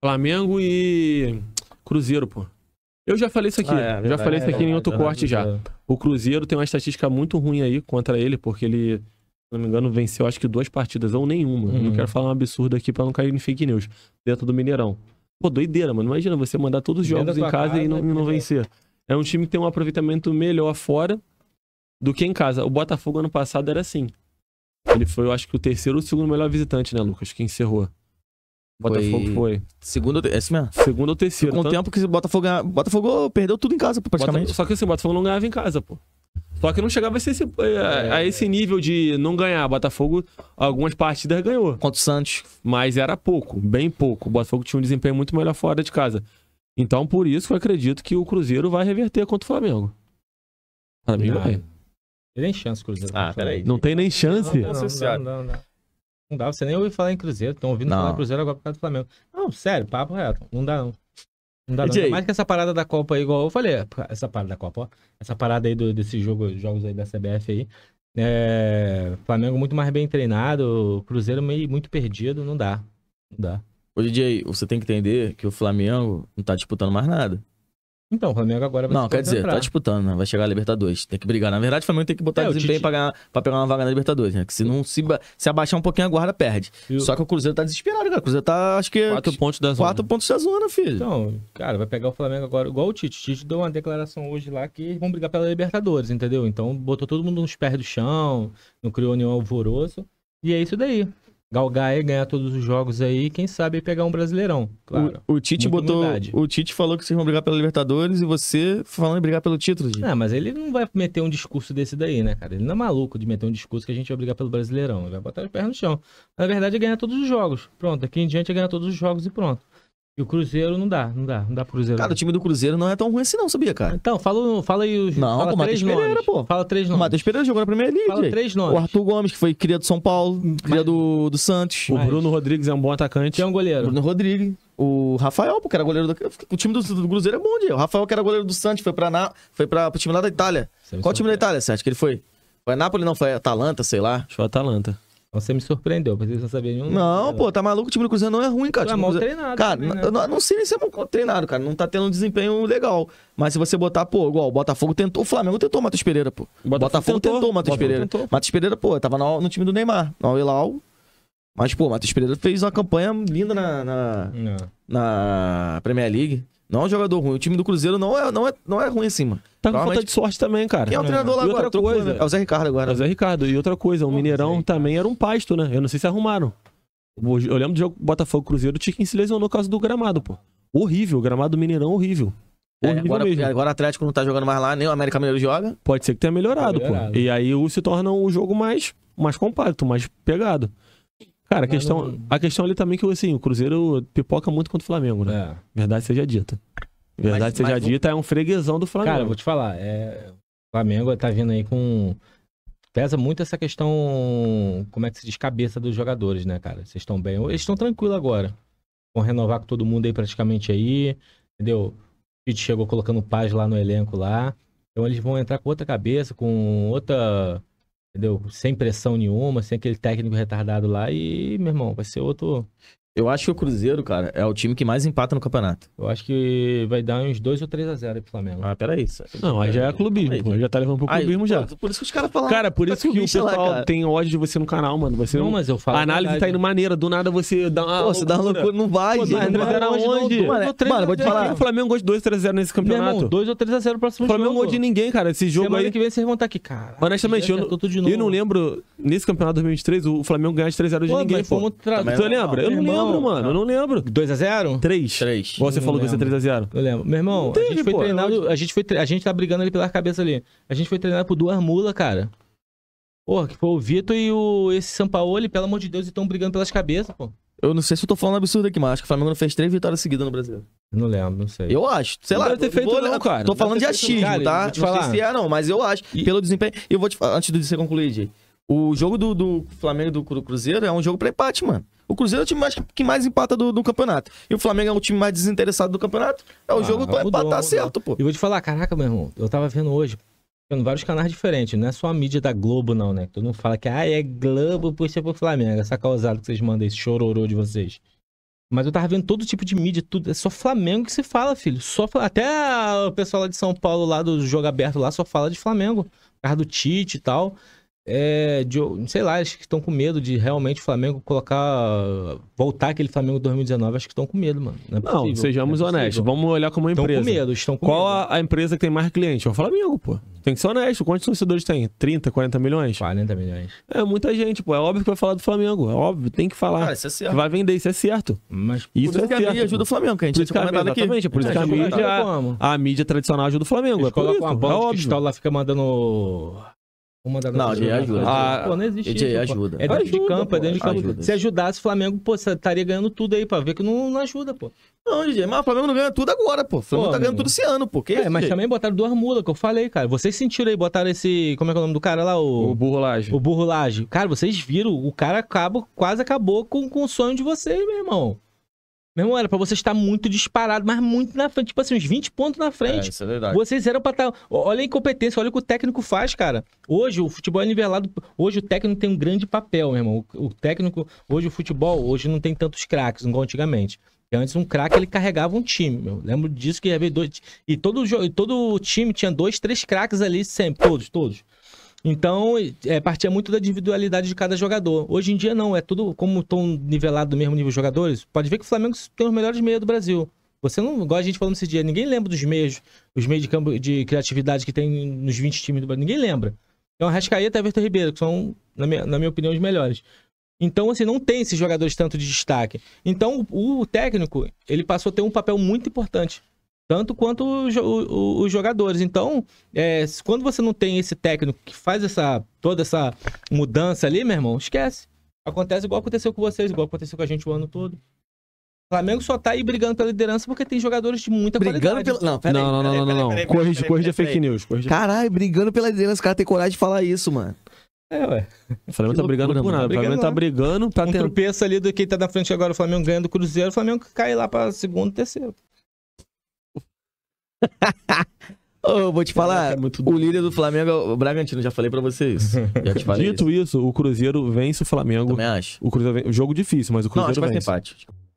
Flamengo e Cruzeiro, pô. Eu já falei isso aqui. Ah, é, já verdade, falei isso é, aqui é, em outro corte já. O Cruzeiro tem uma estatística muito ruim aí contra ele, porque ele, se não me engano, venceu acho que duas partidas ou nenhuma. Uhum. Não quero falar um absurdo aqui para não cair em fake news dentro do Mineirão. Pô, doideira, mano. Imagina você mandar todos os jogos em casa, casa e, não, e não vencer. É um time que tem um aproveitamento melhor fora do que em casa. O Botafogo ano passado era assim. Ele foi, eu acho que o terceiro ou segundo melhor visitante, né, Lucas? Que encerrou. Botafogo foi. Segundo, é assim mesmo? Segundo ou terceiro. Com o tá? tanto... tempo que o Botafogo, ganha... Botafogo perdeu tudo em casa, praticamente. Só que assim, o Botafogo não ganhava em casa, pô. Só que não chegava a esse, é, a, a, é. esse nível de não ganhar. Botafogo, algumas partidas ganhou. Contra o Santos. Mas era pouco, bem pouco. O Botafogo tinha um desempenho muito melhor fora de casa. Então, por isso que eu acredito que o Cruzeiro vai reverter contra o Flamengo. Para mim, ah. vai. Tem nem chance, Cruzeiro. Ah, peraí. Não tem nem chance? Não, não, não, não, não. Não dá, você nem ouviu falar em Cruzeiro. Estão ouvindo não. falar em Cruzeiro agora por causa do Flamengo. Não, sério, papo reto. Não dá, não. Não dá, não. Mais que essa parada da Copa aí, igual eu falei. Essa parada da Copa, ó. Essa parada aí do, desse jogo, jogos aí da CBF aí. É, Flamengo muito mais bem treinado, Cruzeiro meio, muito perdido, não dá. Não dá. Ô, DJ, você tem que entender que o Flamengo não tá disputando mais nada. Então, o Flamengo agora vai Não, quer dizer, tá disputando, né? Vai chegar a Libertadores. Tem que brigar. Na verdade, o Flamengo tem que botar é, desempenho Tite... pra, ganhar, pra pegar uma vaga na Libertadores, né? Que se não se, se abaixar um pouquinho a guarda, perde. Só que o Cruzeiro tá desesperado, cara. O Cruzeiro tá, acho que. Quatro pontos da zona. Quatro pontos da zona, filho. Então, cara, vai pegar o Flamengo agora, igual o Tite. O Tite deu uma declaração hoje lá que vão brigar pela Libertadores, entendeu? Então botou todo mundo nos pés do chão, não criou nenhum alvoroço. E é isso daí galgar e ganhar todos os jogos aí, quem sabe pegar um brasileirão, claro. O, o Tite Muita botou, humildade. o Tite falou que vocês vão brigar pela Libertadores e você falando em brigar pelo título. Gente. Ah, mas ele não vai meter um discurso desse daí, né, cara? Ele não é maluco de meter um discurso que a gente vai brigar pelo brasileirão, ele vai botar os pés no chão. Na verdade é ganhar todos os jogos, pronto, aqui em diante é ganhar todos os jogos e pronto. E o Cruzeiro não dá, não dá, não dá pro Cruzeiro. Cara, o time do Cruzeiro não é tão ruim assim não, sabia, cara? Então, fala, fala aí os... Não, fala o Matheus Pereira, nomes. pô. Fala três nomes. O Matheus Pereira jogou na Primeira Liga. Fala três nomes. O Arthur Gomes, que foi cria do São Paulo, cria Mas... do, do Santos. O Bruno Rodrigues é um bom atacante. É um goleiro. Bruno Rodrigues. O Rafael, porque que era goleiro do... O time do, do Cruzeiro é bom, dia. O Rafael, que era goleiro do Santos, foi pra... Na... Foi pra... pro time lá da Itália. Qual time da Itália, Sérgio, que ele foi? Foi Nápoles, não? Foi Atalanta, sei lá. Acho foi Atalanta. Você me surpreendeu, porque você não sabia nenhum. Não, pô, tá maluco? Tipo, o time do Cruzeiro não é ruim, cara. Tu é tipo, mal treinado. Cara, também, né? não, não sei nem se é mal treinado, cara. Não tá tendo um desempenho legal. Mas se você botar, pô, igual o Botafogo tentou, o Flamengo tentou o Matheus Pereira, pô. Botafogo, Botafogo tentou, tentou o Matheus Pereira. Tentou. Matheus Pereira, pô, tava no, no time do Neymar, no Hilal. Mas, pô, o Matheus Pereira fez uma campanha linda na, na, é. na Premier League. Não é um jogador ruim. O time do Cruzeiro não é, não é, não é ruim assim, mano. Tá com falta de sorte também, cara. Quem é o é. treinador lá e agora? Outra coisa, né? É o Zé Ricardo agora. É o Zé né? Ricardo. E outra coisa, o Pô, Mineirão também era um pasto, né? Eu não sei se arrumaram. Eu lembro do jogo Botafogo Cruzeiro, o Tiquinho se lesionou por causa do gramado, pô. Horrível, o gramado do Mineirão horrível. É, agora, mesmo. É, agora o Atlético não tá jogando mais lá, nem o América Mineiro joga. Pode ser que tenha melhorado, tá melhorado. pô. E aí o, se torna um jogo mais, mais compacto, mais pegado. Cara, a questão, a questão ali também é que assim, o Cruzeiro pipoca muito contra o Flamengo, né? É. Verdade seja dita. Verdade mas, seja mas dita, vou... é um freguesão do Flamengo. Cara, vou te falar, é... o Flamengo tá vindo aí com. Pesa muito essa questão, como é que se diz, cabeça dos jogadores, né, cara? Vocês estão bem. Eles estão tranquilos agora. Vão renovar com todo mundo aí praticamente aí, entendeu? O Tite chegou colocando paz lá no elenco lá. Então eles vão entrar com outra cabeça, com outra Entendeu? Sem pressão nenhuma, sem aquele técnico retardado lá e, meu irmão, vai ser outro. Eu acho que o Cruzeiro, cara, é o time que mais empata no campeonato. Eu acho que vai dar uns 2 ou 3 a 0 pro Flamengo. Ah, peraí. Não, aí já é clubismo, pô. Já tá levando pro clubismo Ai, já. Pô, por isso que os caras falam. Cara, por tá isso que o pessoal lá, tem ódio de você no canal, mano. Você não, não... mas eu falo. A análise verdade. tá indo maneira. Do nada você dá uma. Pô, você dá uma loucura. Não vai, pô, gente. Não vai onde? Mano, mano, vou te falar. O Flamengo gosta de 2 ou 3 a 0 nesse campeonato. 2 ou 3 a 0 pro próximo jogo. O Flamengo gosta de ninguém, cara. Esse jogo aí. Semana que vem vocês vão estar tá aqui, cara. Honestamente, é eu não lembro. Nesse campeonato 2023, o Flamengo ganhou de 3 a 0 de ninguém, pô. Tu lembra? Eu não lembro lembro, mano. Eu não lembro. 2x0? 3. 3. Você falou que ia ser 3x0. Eu lembro. Meu irmão, a gente foi pô. treinado. A gente, foi tre... a gente tá brigando ali pela cabeça ali. A gente foi treinado por duas mulas, cara. Porra, que foi o Vitor e o esse Sampaoli, pelo amor de Deus, estão brigando pelas cabeças, pô. Eu não sei se eu tô falando absurdo aqui, mas acho que o Flamengo não fez três vitórias seguidas no Brasil. Não lembro, não sei. Eu acho. Sei não lá. Deve ter feito, vou, não, cara. Tô falando de achismo, cara, tá? Não sei se é, não, mas eu acho. E... Pelo desempenho. Eu vou te antes de você concluir, Jay. O jogo do, do Flamengo e do, Cruzeiro é um jogo pra empate, mano. O Cruzeiro é o time mais, que mais empata do, do, campeonato. E o Flamengo é o time mais desinteressado do campeonato. É o ah, jogo pra empatar mudou. certo, pô. E vou te falar, caraca, meu irmão, eu tava vendo hoje, em vários canais diferentes, não é só a mídia da Globo, não, né? Todo mundo fala que, ah, é Globo por ser é pro Flamengo, essa causada que vocês mandam, esse chororô de vocês. Mas eu tava vendo todo tipo de mídia, tudo. É só Flamengo que se fala, filho. Só Até o pessoal lá de São Paulo, lá do Jogo Aberto, lá, só fala de Flamengo. Por causa do Tite e tal é, de, sei lá, acho que estão com medo de realmente o Flamengo colocar. voltar aquele Flamengo 2019. Acho que estão com medo, mano. Não, é possível, não sejamos é honestos. Vamos olhar como uma empresa. Estão com medo, estão com Qual medo. Qual a empresa que tem mais clientes? É o Flamengo, pô. Tem que ser honesto. Quantos torcedores tem? 30, 40 milhões? 40 milhões. É muita gente, pô. É óbvio que vai falar do Flamengo. É óbvio, tem que falar. Ah, isso é certo. Vai vender, isso é certo. Mas isso por isso é que a mídia ajuda o Flamengo, que a gente tinha comentado aqui. Exatamente, tipo, por isso que a mídia, a mídia tradicional ajuda o Flamengo. Eles é colocam uma banda é óbvio. O lá, fica mandando não, DJ ajuda. Ah, pô, não existe DJ isso, ajuda. É dentro ajuda, de campo, é pô. é dentro de campo. Ajuda. Se ajudasse o Flamengo, pô, você estaria ganhando tudo aí pra ver que não, não ajuda, pô. Não, DJ, mas o Flamengo não ganha tudo agora, pô. O Flamengo pô, tá ganhando meu... tudo esse ano, pô. Que é, isso, mas DJ? também botaram duas mulas, que eu falei, cara. Vocês sentiram aí, botaram esse. Como é que é o nome do cara lá? O, o Burro Laje. O Burro Laje. Cara, vocês viram, o cara acaba, quase acabou com, com o sonho de vocês, meu irmão. Meu irmão, era pra você estar muito disparado, mas muito na frente. Tipo assim, uns 20 pontos na frente. É, isso é verdade. Vocês eram pra estar. Tá, olha a incompetência, olha o que o técnico faz, cara. Hoje o futebol é nivelado. Hoje o técnico tem um grande papel, meu irmão. O, técnico. Hoje o futebol, hoje não tem tantos craques, igual antigamente. Antes um craque ele carregava um time. meu. lembro disso que havia dois. E todo, todo time tinha dois, três craques ali sempre, todos, todos. Então, é, partia muito da individualidade de cada jogador. Hoje em dia, não. É tudo como estão nivelado do mesmo nível de jogadores. Pode ver que o Flamengo tem os melhores meias do Brasil. Você não, igual a gente falou nesse dia, ninguém lembra dos meios, os meios de campo de criatividade que tem nos 20 times do Brasil. Ninguém lembra. Então, Arrascaeta e Everton Ribeiro, que são, na minha, na minha opinião, os melhores. Então, assim, não tem esses jogadores tanto de destaque. Então, o, o técnico, ele passou a ter um papel muito importante tanto quanto os jogadores. Então, é, quando você não tem esse técnico que faz essa toda essa mudança ali, meu irmão, esquece. Acontece igual aconteceu com vocês, igual aconteceu com a gente o ano todo. O Flamengo só tá aí brigando pela liderança porque tem jogadores de muita brigando qualidade. Pelo... Não, peraí, não, não, não, não, não, não. Corrige, corrige a fake news. Caralho, brigando pela liderança, o cara tem coragem de falar isso, mano. É, ué. O Flamengo tá que tá brigando por nada. O Flamengo tá brigando, tá um tropeço ali do que tá na frente agora, o Flamengo ganhando o Cruzeiro, o Flamengo cai lá pra segundo, terceiro oh, vou te falar, Caraca, é o líder do Flamengo é o Bragantino, já falei pra você isso. Já te falei Dito isso. isso, o Cruzeiro vence o Flamengo. Também acho. O Cruzeiro vence, jogo difícil, mas o Cruzeiro Não, acho vence. Que vai ser empate.